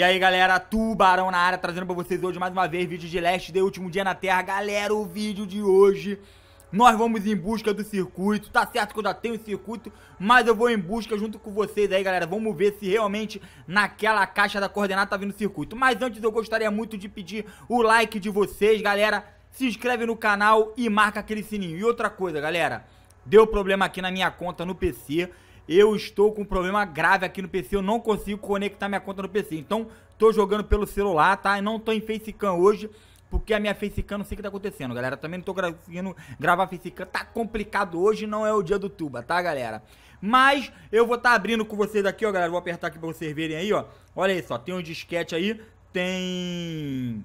E aí galera, Tubarão na área, trazendo pra vocês hoje mais uma vez vídeo de Last Day, último dia na Terra Galera, o vídeo de hoje, nós vamos em busca do circuito, tá certo que eu já tenho o circuito Mas eu vou em busca junto com vocês aí galera, vamos ver se realmente naquela caixa da coordenada tá vindo o circuito Mas antes eu gostaria muito de pedir o like de vocês galera, se inscreve no canal e marca aquele sininho E outra coisa galera, deu problema aqui na minha conta no PC eu estou com um problema grave aqui no PC, eu não consigo conectar minha conta no PC. Então, tô jogando pelo celular, tá? E não tô em Facecam hoje, porque a minha facecam não sei o que tá acontecendo, galera. Também não tô conseguindo gravar facecam. Tá complicado hoje, não é o dia do tuba, tá, galera? Mas eu vou estar tá abrindo com vocês aqui, ó, galera. Vou apertar aqui pra vocês verem aí, ó. Olha aí só, tem um disquete aí, tem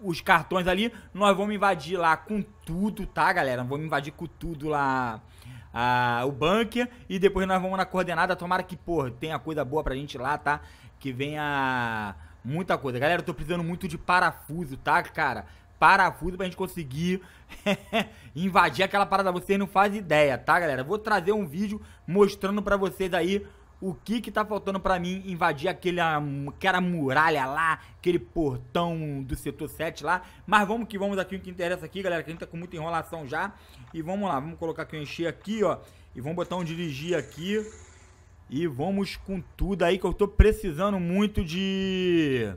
os cartões ali. Nós vamos invadir lá com tudo, tá, galera? Vamos invadir com tudo lá a, o bunker e depois nós vamos na coordenada. Tomara que, porra, tenha coisa boa pra gente lá, tá? Que venha muita coisa. Galera, eu tô precisando muito de parafuso, tá, cara? Parafuso pra gente conseguir invadir aquela parada. Vocês não fazem ideia, tá, galera? vou trazer um vídeo mostrando pra vocês aí o que que tá faltando para mim invadir aquele, ah, aquela muralha lá, aquele portão do setor 7 lá. Mas vamos que vamos aqui, o que interessa aqui, galera, que a gente tá com muita enrolação já. E vamos lá, vamos colocar aqui, encher aqui, ó. E vamos botar um dirigir aqui. E vamos com tudo aí, que eu tô precisando muito de...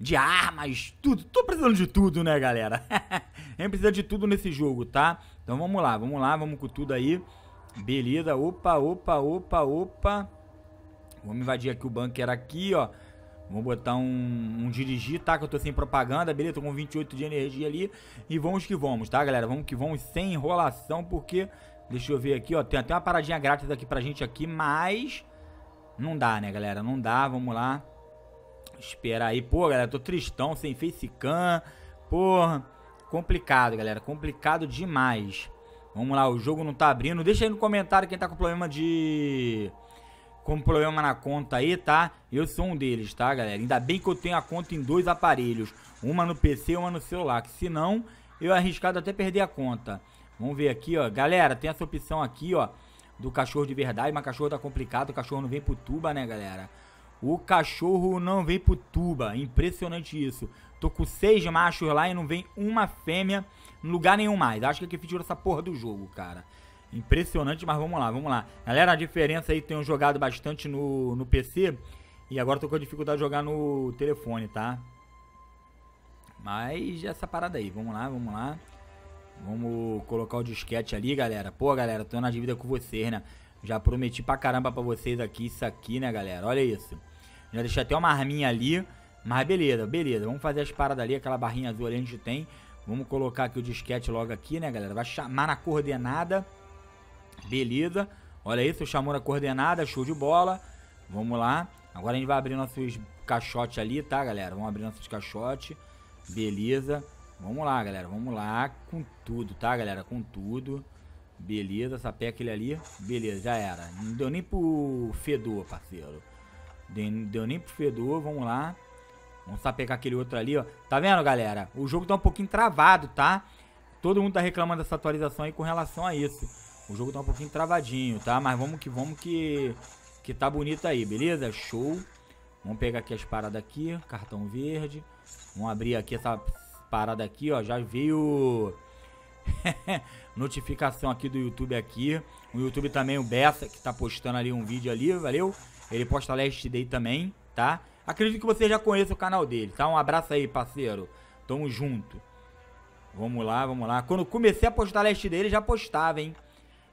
De armas, tudo. Tô precisando de tudo, né, galera? a gente precisa de tudo nesse jogo, tá? Então vamos lá, vamos lá, vamos com tudo aí. Beleza, opa, opa, opa, opa. Vamos invadir aqui o bunker aqui, ó. Vamos botar um, um, dirigir, tá? Que eu tô sem propaganda, beleza? Tô com 28 de energia ali. E vamos que vamos, tá, galera? Vamos que vamos sem enrolação, porque... Deixa eu ver aqui, ó. Tem até uma paradinha grátis aqui pra gente aqui, mas... Não dá, né, galera? Não dá, vamos lá. Espera aí. Pô, galera, tô tristão, sem facecam. Porra, complicado, galera. Complicado demais. Vamos lá, o jogo não tá abrindo. Deixa aí no comentário quem tá com problema de... Com problema na conta aí, tá? Eu sou um deles, tá, galera? Ainda bem que eu tenho a conta em dois aparelhos. Uma no PC e uma no celular. Que se não, eu arriscado até perder a conta. Vamos ver aqui, ó. Galera, tem essa opção aqui, ó. Do cachorro de verdade, mas cachorro tá complicado. O cachorro não vem pro tuba, né, galera? O cachorro não vem pro tuba. Impressionante isso. Tô com seis machos lá e não vem uma fêmea em lugar nenhum mais. Acho que aqui é fechou essa porra do jogo, cara. Impressionante, mas vamos lá, vamos lá. Galera, a diferença aí, tenho jogado bastante no, no PC. E agora tô com dificuldade de jogar no telefone, tá? Mas essa parada aí, vamos lá, vamos lá. Vamos colocar o disquete ali, galera. Pô, galera, tô na dívida com vocês, né? Já prometi pra caramba pra vocês aqui isso aqui, né, galera? Olha isso. Já deixei até uma arminha ali. Mas beleza, beleza. Vamos fazer as paradas ali, aquela barrinha azul ali a gente tem. Vamos colocar aqui o disquete logo aqui, né, galera? Vai chamar na coordenada. Beleza. Olha isso, chamou na coordenada, show de bola. Vamos lá. Agora a gente vai abrir nossos caixotes ali, tá, galera? Vamos abrir nossos caixotes. Beleza. Vamos lá, galera. Vamos lá com tudo, tá, galera? Com tudo. Beleza, sapeca aquele ali. Beleza, já era. Não deu nem pro fedor, parceiro. Não deu nem pro fedor, vamos lá. Vamos sapecar aquele outro ali, ó. Tá vendo, galera? O jogo tá um pouquinho travado, tá? Todo mundo tá reclamando dessa atualização aí com relação a isso. O jogo tá um pouquinho travadinho, tá? Mas vamos que vamos que... Que tá bonito aí, beleza? Show. Vamos pegar aqui as paradas aqui. Cartão verde. Vamos abrir aqui essa parada aqui, ó. Já veio... notificação aqui do YouTube aqui. O YouTube também, o Bessa, que tá postando ali um vídeo ali, valeu? Ele posta Last Day também, tá? Acredito que você já conheça o canal dele, tá? Um abraço aí, parceiro. Tamo junto. Vamos lá, vamos lá. Quando comecei a postar Last Day, ele já postava, hein?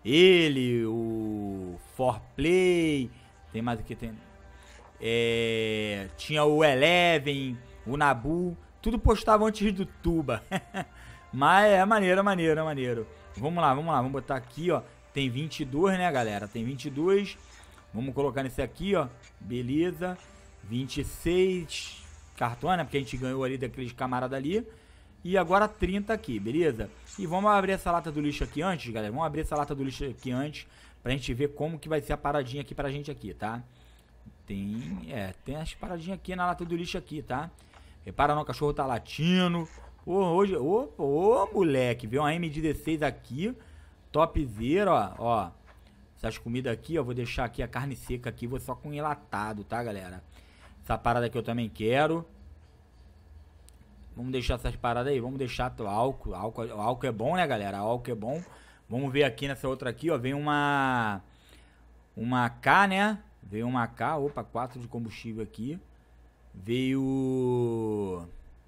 Ele, o Forplay, tem mais aqui, tem... É, tinha o Eleven, o Nabu, tudo postava antes do Tuba. Mas é maneiro, é maneiro, é maneiro. Vamos lá, vamos lá, vamos botar aqui, ó. Tem 22, né, galera? Tem 22. Vamos colocar nesse aqui, ó. Beleza. 26 cartões, né? Porque a gente ganhou ali daqueles camarada ali. E agora 30 aqui, beleza? E vamos abrir essa lata do lixo aqui antes, galera. Vamos abrir essa lata do lixo aqui antes. Pra gente ver como que vai ser a paradinha aqui pra gente aqui, tá? Tem, é, tem as paradinhas aqui na lata do lixo aqui, tá? Repara não, o cachorro tá latindo. Ô, hoje, ô, ô, moleque, veio uma MD16 aqui, topzera, ó, ó. Essas comidas aqui, ó, vou deixar aqui a carne seca aqui, vou só com enlatado, tá, galera? Essa parada aqui eu também quero. Vamos deixar essas paradas aí, vamos deixar o álcool, o álcool, álcool é bom, né, galera? O álcool é bom. Vamos ver aqui nessa outra aqui, ó, vem uma uma K, né? Veio uma K, opa, 4 de combustível aqui. Veio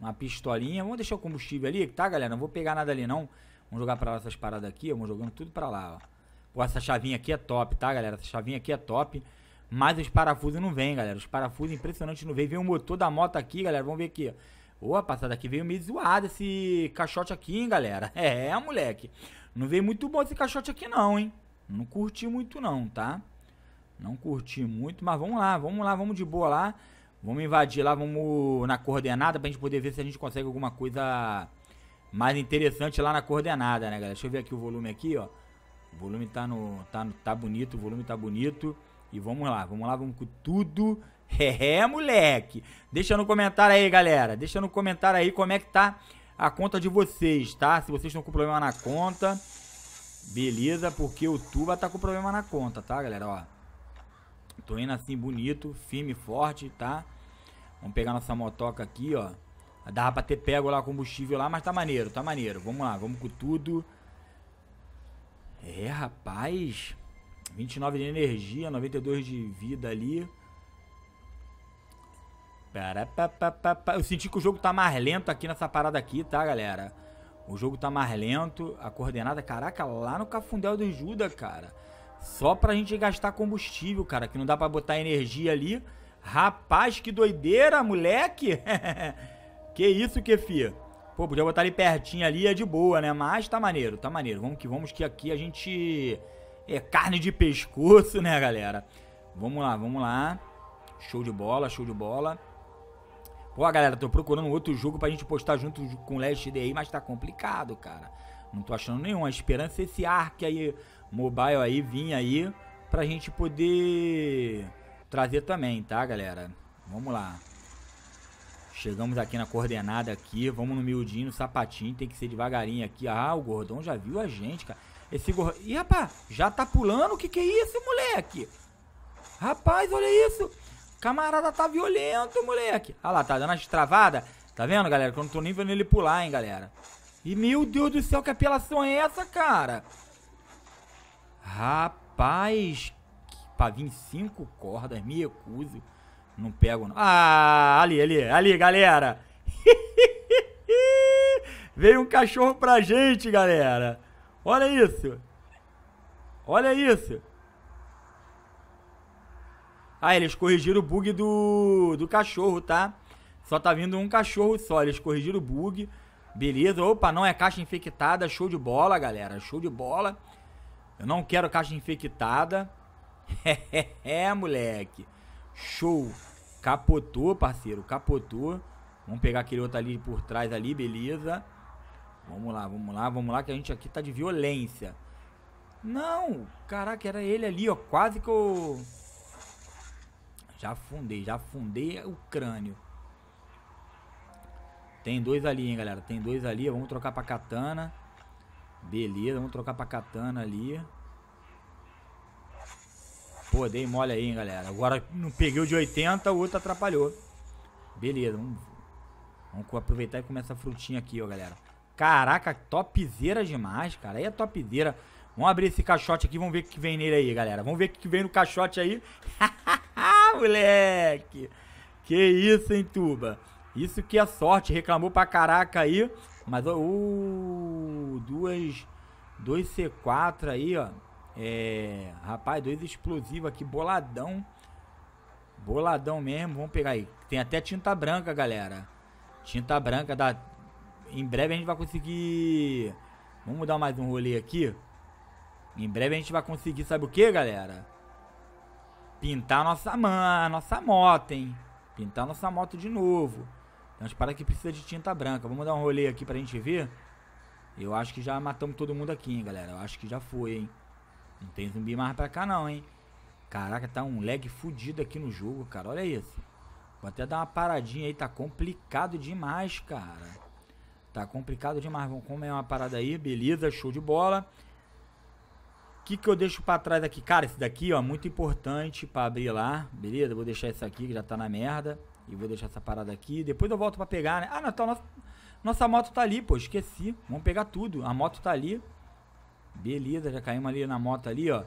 uma pistolinha. Vamos deixar o combustível ali, tá, galera? Não vou pegar nada ali, não. Vamos jogar pra lá essas paradas aqui, vamos jogando tudo pra lá, ó. Pô, essa chavinha aqui é top, tá, galera? Essa chavinha aqui é top. Mas os parafusos não vêm, galera. Os parafusos impressionantes não vêm. Vem o motor da moto aqui, galera. Vamos ver aqui, ó. Ô, passada aqui veio meio zoado esse caixote aqui, hein, galera. É, moleque. Não veio muito bom esse caixote aqui, não, hein. Não curti muito, não, tá? Não curti muito, mas vamos lá, vamos lá, vamos de boa lá. Vamos invadir lá, vamos na coordenada pra gente poder ver se a gente consegue alguma coisa mais interessante lá na coordenada, né, galera? Deixa eu ver aqui o volume aqui, ó. O volume tá no tá no, tá bonito, o volume tá bonito. E vamos lá, vamos lá, vamos com tudo. É, é, moleque. Deixa no comentário aí, galera. Deixa no comentário aí como é que tá a conta de vocês, tá? Se vocês estão com problema na conta. Beleza, porque o Tuba tá com problema na conta, tá, galera? Ó. Tô indo assim bonito, firme, forte, tá? Vamos pegar nossa motoca aqui, ó. Dá pra ter pego lá combustível lá, mas tá maneiro, tá maneiro. Vamos lá, vamos com tudo. É, rapaz. 29 de energia, 92 de vida ali. Eu senti que o jogo tá mais lento aqui nessa parada aqui, tá, galera? O jogo tá mais lento. A coordenada, caraca, lá no Cafundel do Judas, cara. Só pra gente gastar combustível, cara, que não dá pra botar energia ali. Rapaz, que doideira, moleque! que isso, que fia? Pô, podia botar ali pertinho ali, é de boa, né? Mas tá maneiro, tá maneiro. Vamos que vamos, que aqui a gente é carne de pescoço, né, galera? Vamos lá, vamos lá. Show de bola, show de bola. Pô, galera, tô procurando outro jogo pra gente postar junto com o Last Day, mas tá complicado, cara. Não tô achando nenhum. A esperança é esse arc aí mobile aí vir aí pra gente poder trazer também, tá, galera? Vamos lá. Chegamos aqui na coordenada aqui, vamos no miudinho, no sapatinho, tem que ser devagarinho aqui. Ah, o gordão já viu a gente, cara. Esse gordão... Ih, rapaz, já tá pulando? O que que é isso, moleque? Rapaz, olha isso. Camarada tá violento, moleque. Ah lá, tá dando uma destravada. Tá vendo, galera? Que eu não tô nem vendo ele pular, hein, galera. E meu Deus do céu, que apelação é essa, cara? Rapaz, pra vir cinco cordas, me recuso. Não pego não. Ah, ali, ali, ali, galera. Veio um cachorro pra gente, galera. Olha isso. Olha isso. Ah, eles corrigiram o bug do, do cachorro, tá? Só tá vindo um cachorro só. Eles corrigiram o bug. Beleza. Opa, não é caixa infectada. Show de bola, galera. Show de bola. Eu não quero caixa infectada. é, moleque. Show. Capotou, parceiro. Capotou. Vamos pegar aquele outro ali por trás ali, beleza. Vamos lá, vamos lá, vamos lá, que a gente aqui tá de violência. Não! Caraca, era ele ali, ó. Quase que eu... Já afundei, já afundei o crânio. Tem dois ali, hein, galera. Tem dois ali. Vamos trocar pra katana. Beleza, vamos trocar pra katana ali. Pô, dei mole aí, hein, galera. Agora não peguei o de 80, o outro atrapalhou. Beleza, vamos, vamos aproveitar e comer essa frutinha aqui, ó, galera. Caraca, topzeira demais, cara. Aí é topzeira. Vamos abrir esse caixote aqui, vamos ver o que vem nele aí, galera. Vamos ver o que vem no caixote aí. moleque. Que isso, hein, Tuba? Isso que é sorte. Reclamou pra caraca aí. Mas o. duas. Dois C4 aí, ó. É, rapaz, dois explosivos aqui, boladão. Boladão mesmo. Vamos pegar aí. Tem até tinta branca, galera. Tinta branca da. Em breve a gente vai conseguir. Vamos dar mais um rolê aqui. Em breve a gente vai conseguir, sabe o que, galera? Pintar nossa man, nossa moto, hein? Pintar nossa moto de novo. A gente para que precisa de tinta branca. Vamos dar um rolê aqui pra gente ver. Eu acho que já matamos todo mundo aqui, hein, galera. Eu acho que já foi, hein. Não tem zumbi mais pra cá, não, hein. Caraca, tá um lag fudido aqui no jogo, cara. Olha isso. Vou até dar uma paradinha aí. Tá complicado demais, cara. Tá complicado demais. Vamos comer uma parada aí. Beleza, show de bola. O que, que eu deixo pra trás aqui? Cara, esse daqui, ó, muito importante pra abrir lá. Beleza? Vou deixar esse aqui que já tá na merda. E vou deixar essa parada aqui. Depois eu volto pra pegar, né? Ah, não, tá, nossa, nossa moto tá ali, pô. Esqueci. Vamos pegar tudo. A moto tá ali. Beleza, já caímos ali na moto ali, ó.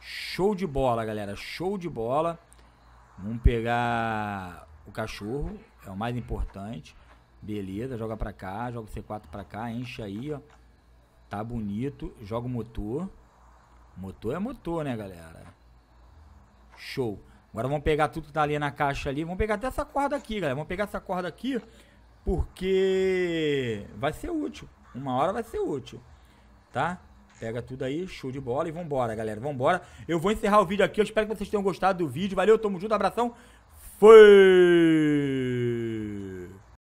Show de bola, galera. Show de bola. Vamos pegar o cachorro. É o mais importante. Beleza, joga pra cá. Joga o C4 pra cá. Enche aí, ó. Tá bonito. Joga o motor. Motor é motor, né, galera? Show. Agora vamos pegar tudo que tá ali na caixa ali. Vamos pegar até essa corda aqui, galera. Vamos pegar essa corda aqui porque vai ser útil. Uma hora vai ser útil, tá? Pega tudo aí, show de bola e vambora, galera. Vambora. Eu vou encerrar o vídeo aqui. Eu espero que vocês tenham gostado do vídeo. Valeu, tamo junto, abração. Foi!